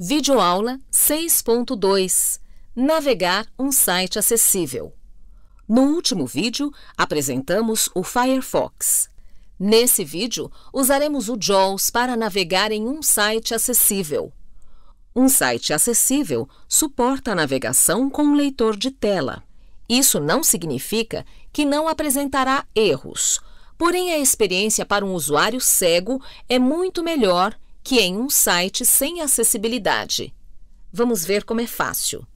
Videoaula 6.2 Navegar um site acessível. No último vídeo, apresentamos o Firefox. Nesse vídeo, usaremos o JAWS para navegar em um site acessível. Um site acessível suporta a navegação com um leitor de tela. Isso não significa que não apresentará erros, porém a experiência para um usuário cego é muito melhor que em é um site sem acessibilidade. Vamos ver como é fácil.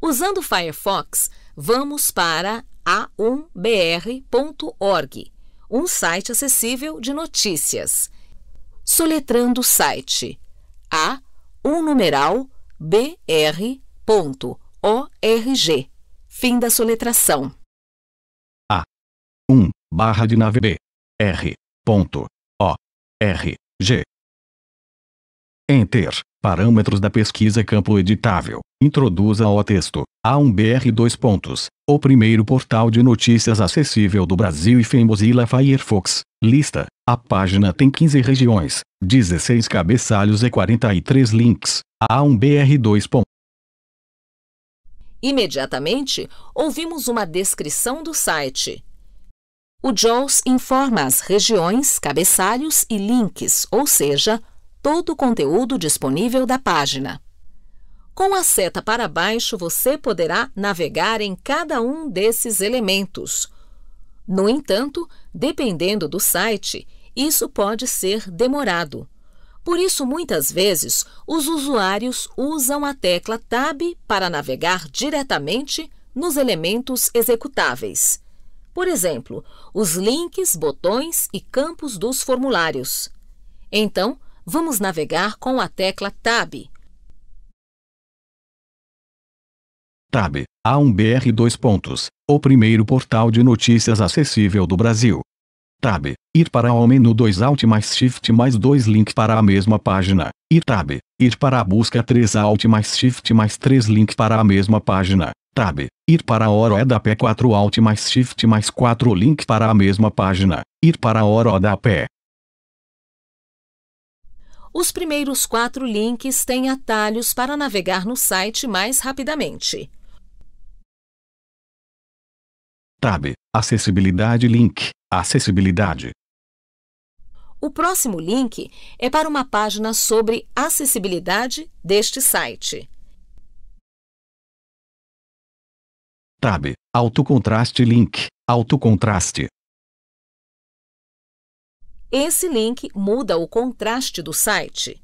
Usando o Firefox, vamos para a1br.org, um site acessível de notícias. Soletrando o site a um numeral br.org. Fim da soletração. A 1 barra de nave b r ponto o r g Enter. Parâmetros da pesquisa campo editável. Introduza ao texto. A1BR 2 pontos. O primeiro portal de notícias acessível do Brasil e Femozilla Firefox. Lista. A página tem 15 regiões, 16 cabeçalhos e 43 links. A1BR 2 pontos. Imediatamente, ouvimos uma descrição do site. O JAWS informa as regiões, cabeçalhos e links, ou seja, todo o conteúdo disponível da página. Com a seta para baixo, você poderá navegar em cada um desses elementos. No entanto, dependendo do site, isso pode ser demorado. Por isso, muitas vezes, os usuários usam a tecla Tab para navegar diretamente nos elementos executáveis. Por exemplo, os links, botões e campos dos formulários. Então, vamos navegar com a tecla Tab. Tab, A1BR 2 pontos, o primeiro portal de notícias acessível do Brasil. Tab, ir para o menu 2 Alt mais Shift mais 2 link para a mesma página. E Tab, ir para a busca 3 Alt mais Shift mais 3 link para a mesma página. Tab, ir para a hora da pé 4 Alt mais Shift mais 4 link para a mesma página. Ir para a hora da pé. Os primeiros quatro links têm atalhos para navegar no site mais rapidamente. Tab Acessibilidade Link Acessibilidade o próximo link é para uma página sobre acessibilidade deste site. Tab Autocontraste Link Autocontraste esse link muda o contraste do site.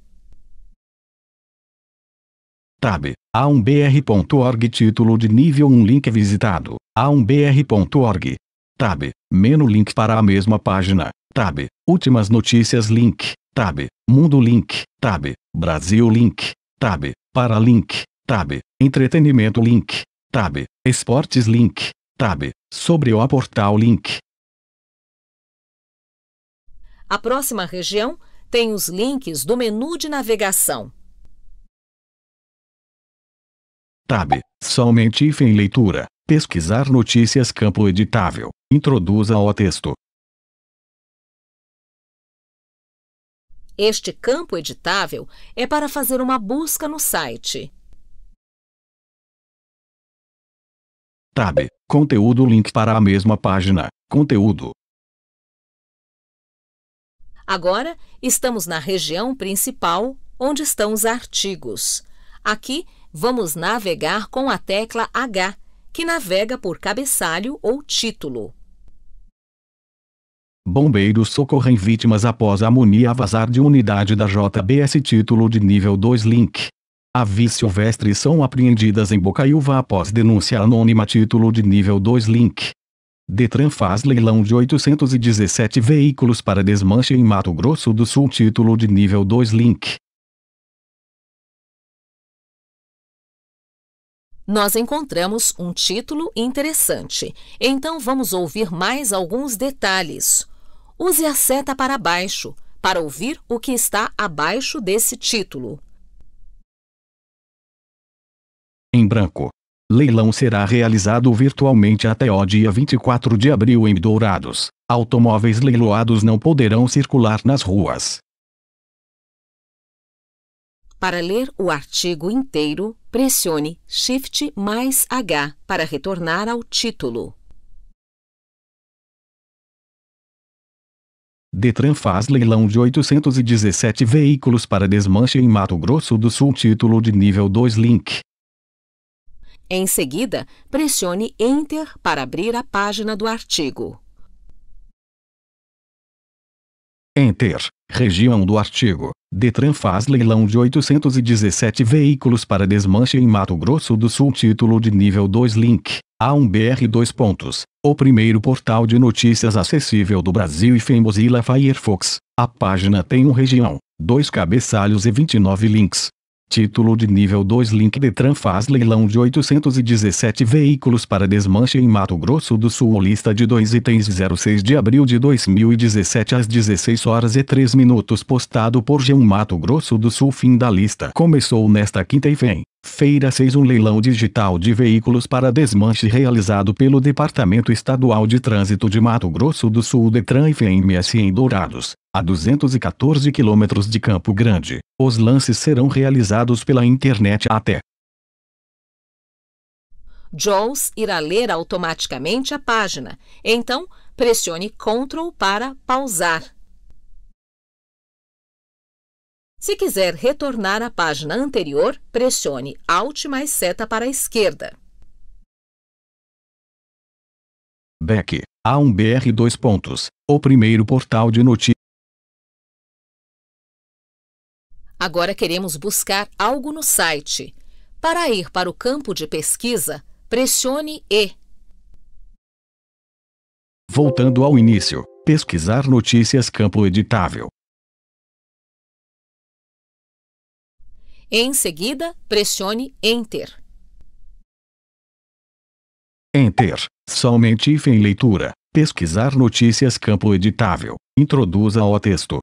Tab. aumbr.org brorg Título de nível 1 Link visitado. aumbr.org brorg Tab. Menu link para a mesma página. Tab. Últimas notícias link. Tab. Mundo link. Tab. Brasil link. Tab. Para link. Tab. Entretenimento link. Tab. Esportes link. Tab. Sobre o portal link. A próxima região tem os links do menu de navegação. Tab. Somente em leitura. Pesquisar notícias campo editável. Introduza o texto. Este campo editável é para fazer uma busca no site. Tab. Conteúdo link para a mesma página. Conteúdo. Agora, estamos na região principal, onde estão os artigos. Aqui, vamos navegar com a tecla H, que navega por cabeçalho ou título. Bombeiros socorrem vítimas após amonia vazar de unidade da JBS título de nível 2 link. Avis silvestres são apreendidas em Bocaiúva após denúncia anônima título de nível 2 link. Detran faz leilão de 817 veículos para desmanche em Mato Grosso do Sul. Título de nível 2 Link. Nós encontramos um título interessante, então vamos ouvir mais alguns detalhes. Use a seta para baixo para ouvir o que está abaixo desse título. Em branco. Leilão será realizado virtualmente até o dia 24 de abril em Dourados. Automóveis leiloados não poderão circular nas ruas. Para ler o artigo inteiro, pressione Shift mais H para retornar ao título. Detran faz leilão de 817 veículos para desmanche em Mato Grosso do Sul. Título de nível 2 link. Em seguida, pressione Enter para abrir a página do artigo. Enter. Região do artigo. Detran faz leilão de 817 veículos para desmanche em Mato Grosso do Sul. Título de nível 2 Link. A1BR 2 pontos. O primeiro portal de notícias acessível do Brasil e foi Firefox. A página tem um região, dois cabeçalhos e 29 links. Título de nível 2 Link Detran faz leilão de 817 veículos para desmanche em Mato Grosso do Sul Lista de 2 itens 06 de abril de 2017 às 16 horas e 3 minutos Postado por G1 Mato Grosso do Sul Fim da lista Começou nesta quinta e vem Feira 6 Um leilão digital de veículos para desmanche realizado pelo Departamento Estadual de Trânsito de Mato Grosso do Sul Detran e FMS em Dourados, a 214 quilômetros de Campo Grande. Os lances serão realizados pela internet até Jaws irá ler automaticamente a página. Então, pressione Ctrl para pausar. Se quiser retornar à página anterior, pressione Alt mais seta para a esquerda. Back. A1BR dois pontos. O primeiro portal de notícias. Agora queremos buscar algo no site. Para ir para o campo de pesquisa, pressione E. Voltando ao início, pesquisar notícias campo editável. Em seguida, pressione Enter. Enter. Somente em leitura. Pesquisar notícias campo editável. Introduza o texto.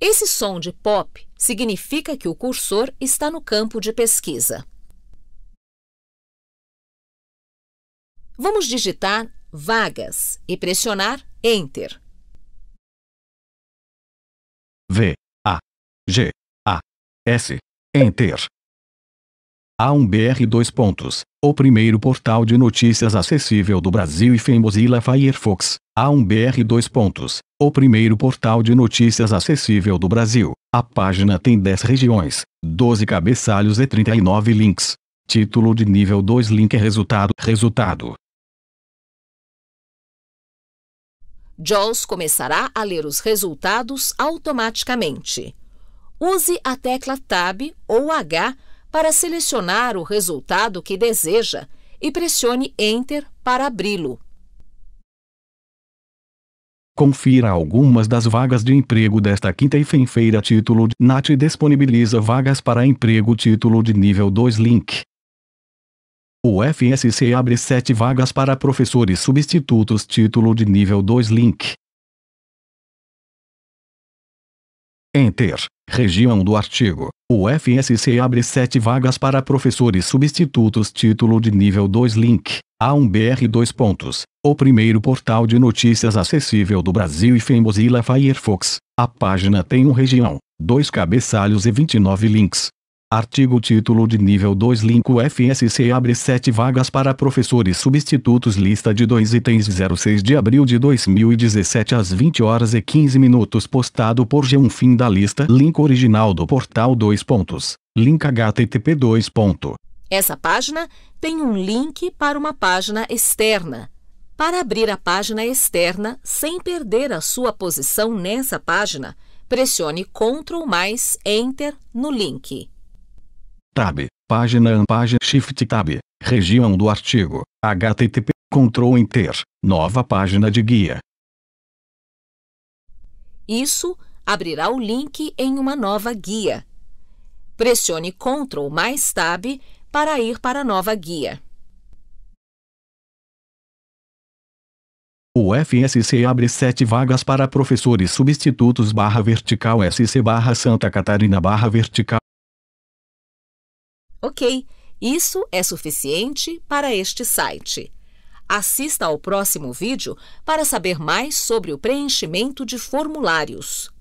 Esse som de pop significa que o cursor está no campo de pesquisa. Vamos digitar vagas e pressionar Enter. V G. A. S. Enter. A1BR dois pontos, o primeiro portal de notícias acessível do Brasil e foi Mozilla Firefox. A1BR dois pontos, o primeiro portal de notícias acessível do Brasil. A página tem 10 regiões, 12 cabeçalhos e 39 links. Título de nível 2 link resultado, resultado. Jaws começará a ler os resultados automaticamente. Use a tecla Tab ou H para selecionar o resultado que deseja e pressione Enter para abri-lo. Confira algumas das vagas de emprego desta quinta e fim feira título de NAT disponibiliza vagas para emprego título de nível 2 link. O FSC abre 7 vagas para professores substitutos título de nível 2 link. Enter. Região do artigo. O FSC abre 7 vagas para professores substitutos título de nível 2 link. A1BR 2 pontos. O primeiro portal de notícias acessível do Brasil e FEM Firefox. A página tem um região, dois cabeçalhos e 29 links. Artigo título de nível 2 Link UFSC abre 7 vagas para professores substitutos lista de 2 itens 06 de abril de 2017 às 20 horas e 15 minutos postado por G1 fim da lista link original do portal 2 pontos link http 2 ponto. Essa página tem um link para uma página externa. Para abrir a página externa sem perder a sua posição nessa página, pressione Ctrl mais Enter no link. Tab. Página Am. Página Shift Tab. Região do artigo. HTTP. Ctrl Enter. Nova página de guia. Isso abrirá o link em uma nova guia. Pressione Ctrl mais Tab para ir para a nova guia. O FSC abre sete vagas para professores substitutos barra vertical SC barra Santa Catarina barra vertical Ok, isso é suficiente para este site. Assista ao próximo vídeo para saber mais sobre o preenchimento de formulários.